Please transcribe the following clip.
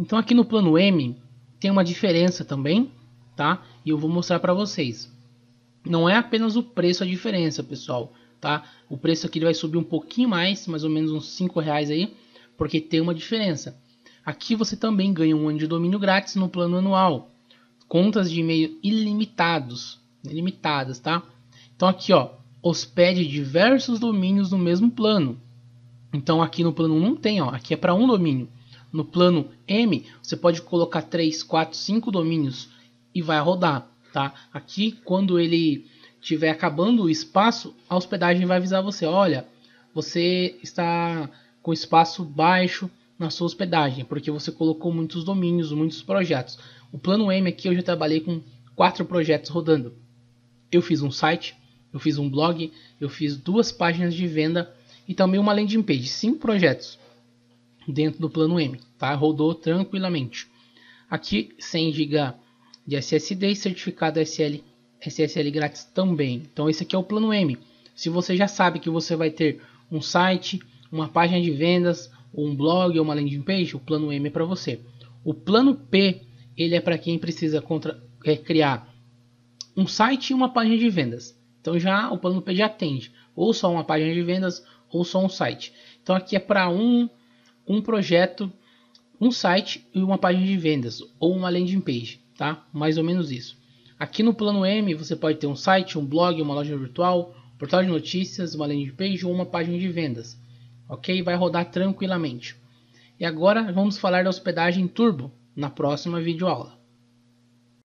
Então aqui no plano M tem uma diferença também, tá? E eu vou mostrar para vocês. Não é apenas o preço a diferença, pessoal, tá? O preço aqui vai subir um pouquinho mais, mais ou menos uns 5 reais aí, porque tem uma diferença. Aqui você também ganha um ano de domínio grátis no plano anual. Contas de e-mail ilimitados, ilimitadas, tá? Então aqui, ó, hospede diversos domínios no mesmo plano. Então aqui no plano 1 não tem, ó, aqui é para um domínio. No plano M, você pode colocar 3, 4, 5 domínios e vai rodar, tá? Aqui, quando ele tiver acabando o espaço, a hospedagem vai avisar você, olha, você está com espaço baixo na sua hospedagem, porque você colocou muitos domínios, muitos projetos. O plano M aqui eu já trabalhei com quatro projetos rodando. Eu fiz um site, eu fiz um blog, eu fiz duas páginas de venda e também uma landing page, cinco projetos dentro do plano M, tá? rodou tranquilamente. Aqui 100 GB de SSD e certificado SL, SSL grátis também. Então esse aqui é o plano M. Se você já sabe que você vai ter um site, uma página de vendas, um blog ou uma landing page, o plano M é para você. O plano P ele é para quem precisa contra, é, criar um site e uma página de vendas. Então já o plano P já atende, ou só uma página de vendas ou só um site. Então aqui é para um um projeto, um site e uma página de vendas ou uma landing page, tá? Mais ou menos isso. Aqui no plano M você pode ter um site, um blog, uma loja virtual, um portal de notícias, uma landing page ou uma página de vendas. Ok? Vai rodar tranquilamente. E agora vamos falar da hospedagem Turbo na próxima videoaula.